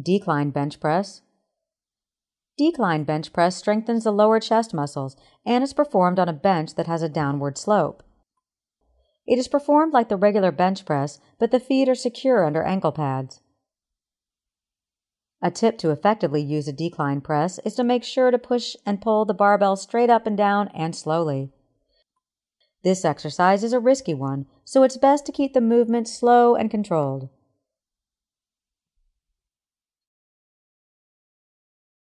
Decline bench press. Decline bench press strengthens the lower chest muscles and is performed on a bench that has a downward slope. It is performed like the regular bench press, but the feet are secure under ankle pads. A tip to effectively use a decline press is to make sure to push and pull the barbell straight up and down and slowly. This exercise is a risky one, so it's best to keep the movement slow and controlled.